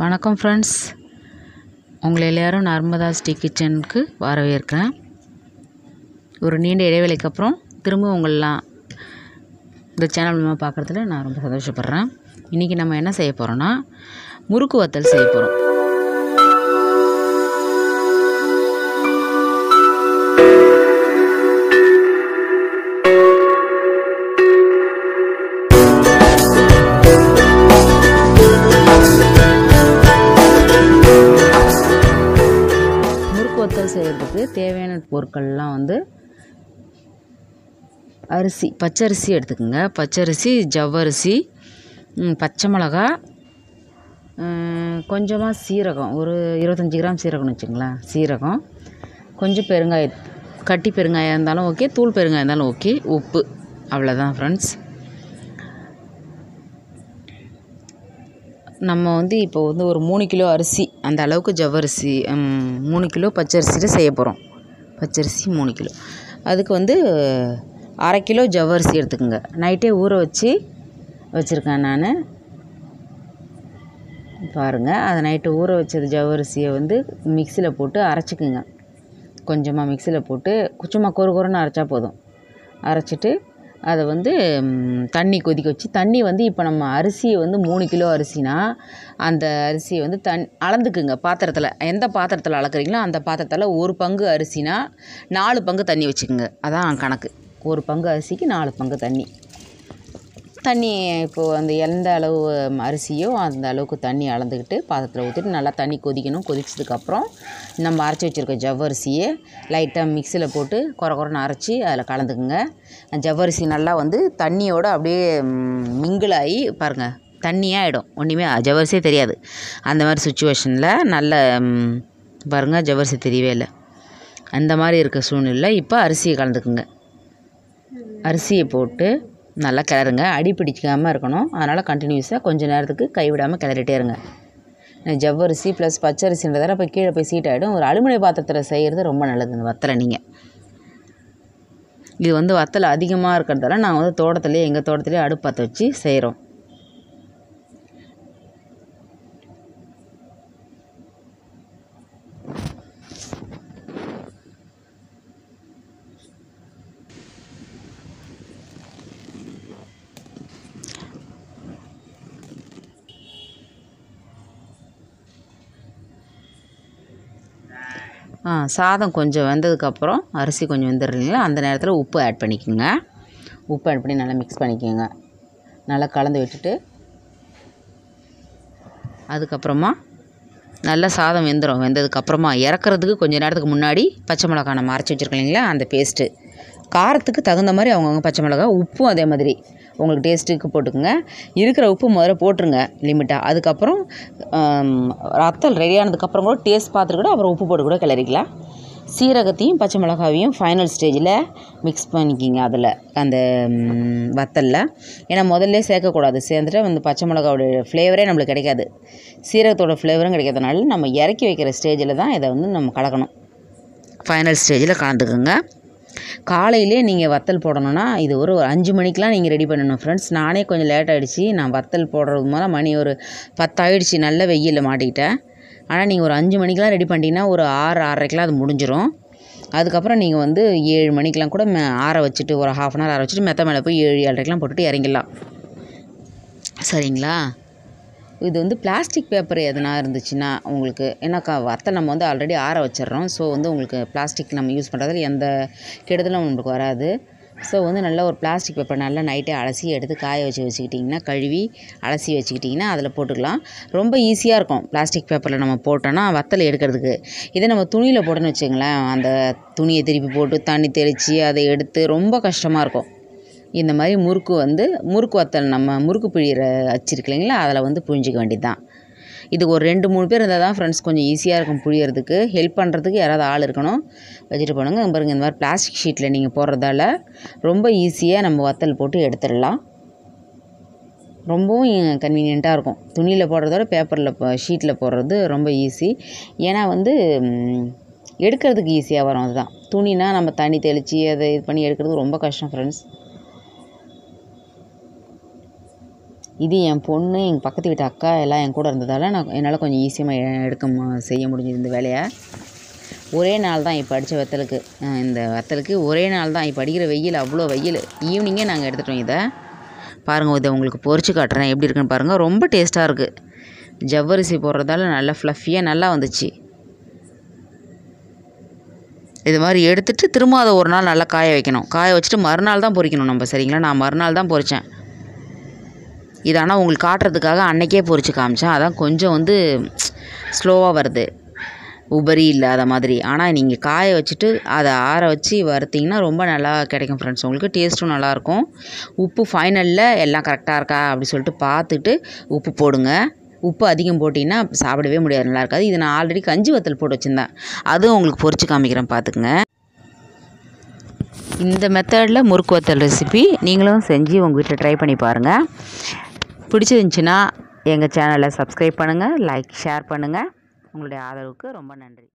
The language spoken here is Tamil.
வணக்கம் ஃப்ரெண்ட்ஸ் உங்களை எல்லோரும் நர்மதாஸ் டீ கிச்சனுக்கு வரவேற்கிறேன் ஒரு நீண்ட இடைவேளைக்கு அப்புறம் திரும்ப உங்களெலாம் இந்த சேனல் மூலமாக பார்க்குறதுல நான் ரொம்ப சந்தோஷப்படுறேன் இன்றைக்கி நம்ம என்ன செய்ய போகிறோன்னா முறுக்கு வத்தல் செய்ய போகிறோம் கொத்தல் செய்கிறதுக்கு தேவையான பொருட்கள்லாம் வந்து அரிசி பச்சரிசி எடுத்துக்கோங்க பச்சரிசி ஜவ்வரிசி பச்சை மிளகா கொஞ்சமாக சீரகம் ஒரு இருபத்தஞ்சி கிராம் சீரகம்னு வச்சுங்களேன் சீரகம் கொஞ்சம் பெருங்காய கட்டி பெருங்காயம் இருந்தாலும் ஓகே தூள் பெருங்காயம் இருந்தாலும் ஓகே உப்பு அவ்வளோதான் ஃப்ரெண்ட்ஸ் நம்ம வந்து இப்போ வந்து ஒரு மூணு கிலோ அரிசி அந்த அளவுக்கு ஜவ்வரிசி மூணு கிலோ பச்சரிசியில் செய்ய போகிறோம் பச்சரிசி மூணு கிலோ அதுக்கு வந்து அரை கிலோ ஜவ்வரிசி எடுத்துக்கோங்க நைட்டே ஊற வச்சு வச்சுருக்கேன் நான் பாருங்கள் அதை நைட்டு ஊற வச்சது ஜவ்வரிசியை வந்து மிக்சியில் போட்டு அரைச்சிக்குங்க கொஞ்சமாக மிக்சியில் போட்டு குச்சமாக கொரு கொறுன்னு அரைச்சா போதும் அரைச்சிட்டு அதை வந்து தண்ணி கொதிக்க வச்சு தண்ணி வந்து இப்போ நம்ம அரிசியை வந்து மூணு கிலோ அரிசினா அந்த அரிசியை வந்து தண் அளந்துக்குங்க பாத்திரத்தில் எந்த பாத்திரத்தில் அளக்குறீங்களோ அந்த பாத்திரத்தில் ஒரு பங்கு அரிசினா நாலு பங்கு தண்ணி வச்சுக்குங்க அதான் கணக்கு ஒரு பங்கு அரிசிக்கு நாலு பங்கு தண்ணி தண்ணி இப்போது அந்த எந்த அளவு அரிசியோ அந்த அளவுக்கு தண்ணி அளந்துக்கிட்டு பாத்திரத்தில் ஊற்றிட்டு நல்லா தண்ணி கொதிக்கணும் கொதிச்சதுக்கப்புறம் நம்ம அரைச்சி வச்சுருக்க ஜவ்வரிசியை லைட்டாக மிக்சியில் போட்டு குறை குறைன்னு அரைச்சி அதில் கலந்துக்குங்க ஜவ்வரிசி நல்லா வந்து தண்ணியோடு அப்படியே மிங்கிளாகி பாருங்கள் தண்ணியாக ஆகிடும் ஒன்றுமே ஜவ்வரிசியே தெரியாது அந்த மாதிரி சுச்சுவேஷனில் நல்ல பாருங்கள் ஜவ்வரிசி தெரியவே இல்லை அந்த மாதிரி இருக்க சூழ்நிலை இப்போ அரிசியை கலந்துக்குங்க அரிசியை போட்டு நல்லா கிளறுங்க அடி பிடிக்காமல் இருக்கணும் அதனால் கண்டினியூஸாக கொஞ்சம் நேரத்துக்கு கைவிடாமல் கிளறிட்டே இருங்க ஜவ்வரிசி ப்ளஸ் பச்சரிசின்றதால போய் கீழே போய் சீட் ஆகிடும் ஒரு அலுமினிய பாத்திரத்தில் செய்கிறது ரொம்ப நல்லது இந்த வத்தலை நீங்கள் இது வந்து வத்தலை அதிகமாக இருக்கிறதால நாங்கள் வந்து தோட்டத்துலேயே எங்கள் தோட்டத்துலேயே பற்ற வச்சு செய்கிறோம் சாதம் கொஞ்சம் வெந்ததுக்கப்புறம் அரிசி கொஞ்சம் வெந்துடுறீங்களா அந்த நேரத்தில் உப்பு ஆட் பண்ணிக்கோங்க உப்பு ஆட் பண்ணி நல்லா மிக்ஸ் பண்ணிக்கோங்க நல்லா கலந்து விட்டுட்டு அதுக்கப்புறமா நல்லா சாதம் வெந்துடும் வெந்ததுக்கப்புறமா இறக்குறதுக்கு கொஞ்சம் நேரத்துக்கு முன்னாடி பச்சை மிளகா நம்ம அரைச்சி வச்சுருக்கோம் இல்லைங்களா அந்த பேஸ்ட்டு காரத்துக்கு தகுந்த மாதிரி அவங்கவுங்க பச்சை மிளகா உப்பும் அதே மாதிரி உங்களுக்கு டேஸ்ட்டுக்கு போட்டுக்கோங்க இருக்கிற உப்பு முதல்ல போட்டுருங்க லிமிட்டாக அதுக்கப்புறம் ரத்தம் ரெடியானதுக்கப்புறம் கூட டேஸ்ட் பார்த்துட்டு கூட அப்புறம் உப்பு போட்டு கூட கிளறிக்கலாம் சீரகத்தையும் பச்சை மிளகாவையும் ஃபைனல் ஸ்டேஜில் மிக்ஸ் பண்ணிக்கிங்க அதில் அந்த வத்தலில் ஏன்னா முதல்ல சேர்க்கக்கூடாது சேர்ந்துட்டு வந்து பச்சை மிளகாவோடைய ஃப்ளேவரே நம்மளுக்கு கிடைக்காது சீரகத்தோட ஃப்ளேவரும் கிடைக்காதனால நம்ம இறக்கி வைக்கிற ஸ்டேஜில் தான் இதை வந்து நம்ம கலக்கணும் ஃபைனல் ஸ்டேஜில் கலந்துக்குங்க காலையிலே நீங்கள் வத்தல் போடணும்னா இது ஒரு அஞ்சு மணிக்கெலாம் நீங்கள் ரெடி பண்ணணும் ஃப்ரெண்ட்ஸ் நானே கொஞ்சம் லேட் ஆகிடுச்சி நான் வத்தல் போடுறது மூலம் மணி ஒரு பத்தாயிடுச்சு நல்ல வெயிலில் மாட்டிக்கிட்டேன் ஆனால் நீங்கள் ஒரு அஞ்சு மணிக்கெலாம் ரெடி பண்ணிட்டீங்கன்னா ஒரு ஆறு ஆறரைக்கெலாம் அது முடிஞ்சிடும் அதுக்கப்புறம் நீங்கள் வந்து ஏழு மணிக்கெலாம் கூட ஆற வச்சுட்டு ஒரு ஹாஃப் அன் ஹவர் ஆற வச்சுட்டு மெத்த மேலே போய் ஏழு ஏழரைக்கெலாம் போட்டுட்டு இறங்கிடலாம் சரிங்களா இது வந்து பிளாஸ்டிக் பேப்பர் எதனா இருந்துச்சுன்னா உங்களுக்கு ஏன்னாக்கா வத்தை நம்ம வந்து ஆல்ரெடி ஆற வச்சிடுறோம் ஸோ வந்து உங்களுக்கு பிளாஸ்டிக் நம்ம யூஸ் பண்ணுறதுல எந்த கெடுதலும் உங்களுக்கு வராது ஸோ வந்து நல்லா ஒரு பிளாஸ்டிக் பேப்பர் நல்லா நைட்டே அலசி எடுத்து காய வச்சு வச்சுக்கிட்டிங்கன்னா கழுவி அலசி வச்சுக்கிட்டிங்கன்னா அதில் போட்டுக்கலாம் ரொம்ப ஈஸியாக இருக்கும் பிளாஸ்டிக் பேப்பரில் நம்ம போட்டோன்னா வத்தலை எடுக்கிறதுக்கு இதே நம்ம துணியில் போட்டோன்னு வச்சுங்களேன் அந்த துணியை திருப்பி போட்டு தண்ணி தெளித்து அதை எடுத்து ரொம்ப கஷ்டமாக இருக்கும் இந்த மாதிரி முறுக்கு வந்து முறுக்கு வத்தல் நம்ம முறுக்கு பிழிகிற அச்சு இல்லைங்களா அதில் வந்து புழிஞ்சிக்க வேண்டியது தான் இது ஒரு ரெண்டு மூணு பேர் இருந்தால் தான் ஃப்ரெண்ட்ஸ் கொஞ்சம் ஈஸியாக இருக்கும் புழியறதுக்கு ஹெல்ப் பண்ணுறதுக்கு யாராவது ஆள் இருக்கணும் வச்சுட்டு போனோங்க பாருங்கள் இந்த மாதிரி பிளாஸ்டிக் ஷீட்டில் நீங்கள் போடுறதால ரொம்ப ஈஸியாக நம்ம வத்தல் போட்டு எடுத்துடலாம் ரொம்பவும் கன்வீனியண்ட்டாக இருக்கும் துணியில் போடுறதோட பேப்பரில் ஷீட்டில் போடுறது ரொம்ப ஈஸி ஏன்னா வந்து எடுக்கிறதுக்கு ஈஸியாக வரும் அதுதான் துணினா நம்ம தண்ணி தெளித்து அதை இது பண்ணி எடுக்கிறது ரொம்ப கஷ்டம் ஃப்ரெண்ட்ஸ் இது என் பொண்ணு எங்கள் பக்கத்து வீட்டு அக்கா எல்லாம் என் கூட இருந்ததால் நான் என்னால் கொஞ்சம் ஈஸியாக எடுக்க செய்ய முடிஞ்சது இந்த வேலையை ஒரே நாள் தான் இப்போ அடித்த வத்தலுக்கு இந்த வத்தலுக்கு ஒரே நாள் தான் இப்போ அடிக்கிற வெயில் அவ்வளோ வெயில் ஈவினிங்கே நாங்கள் எடுத்துட்டோம் இதை பாருங்கள் இதை உங்களுக்கு பொறிச்சு காட்டுறேன் எப்படி இருக்குன்னு பாருங்கள் ரொம்ப டேஸ்ட்டாக இருக்குது ஜவ்வரிசி போடுறதால நல்லா ஃப்ளஃபியாக நல்லா வந்துச்சு இது மாதிரி எடுத்துகிட்டு திரும்ப அதை ஒரு நாள் நல்லா காய வைக்கணும் காய வச்சுட்டு மறுநாள் தான் பொறிக்கணும் நம்ம சரிங்களா நான் மறுநாள் தான் பொறித்தேன் இது ஆனால் உங்களுக்கு காட்டுறதுக்காக அன்னைக்கே பொறிச்சு காமிச்சேன் அதான் கொஞ்சம் வந்து ஸ்லோவாக வருது உபரி இல்லாத மாதிரி ஆனால் நீங்கள் காய வச்சுட்டு அதை ஆற வச்சு வறுத்திங்கன்னா ரொம்ப நல்லா கிடைக்கும் ஃப்ரெண்ட்ஸ் உங்களுக்கு டேஸ்ட்டும் நல்லாயிருக்கும் உப்பு ஃபைனலில் எல்லாம் கரெக்டாக இருக்கா அப்படி சொல்லிட்டு பார்த்துட்டு உப்பு போடுங்க உப்பு அதிகம் போட்டிங்கன்னா சாப்பிடவே முடியாது நல்லா இருக்காது இது நான் ஆல்ரெடி கஞ்சி வத்தல் போட்டு வச்சுருந்தேன் அதுவும் உங்களுக்கு பொறிச்சு காமிக்கிறேன் பார்த்துக்குங்க இந்த மெத்தடில் முறுக்கு வத்தல் ரெசிபி நீங்களும் செஞ்சு உங்கள் வீட்டில் ட்ரை பண்ணி பாருங்கள் பிடிச்சிருந்துச்சின்னா எங்கள் சேனலை சப்ஸ்கிரைப் பண்ணுங்கள் லைக் ஷேர் பண்ணுங்கள் உங்களுடைய ஆதரவுக்கு ரொம்ப நன்றி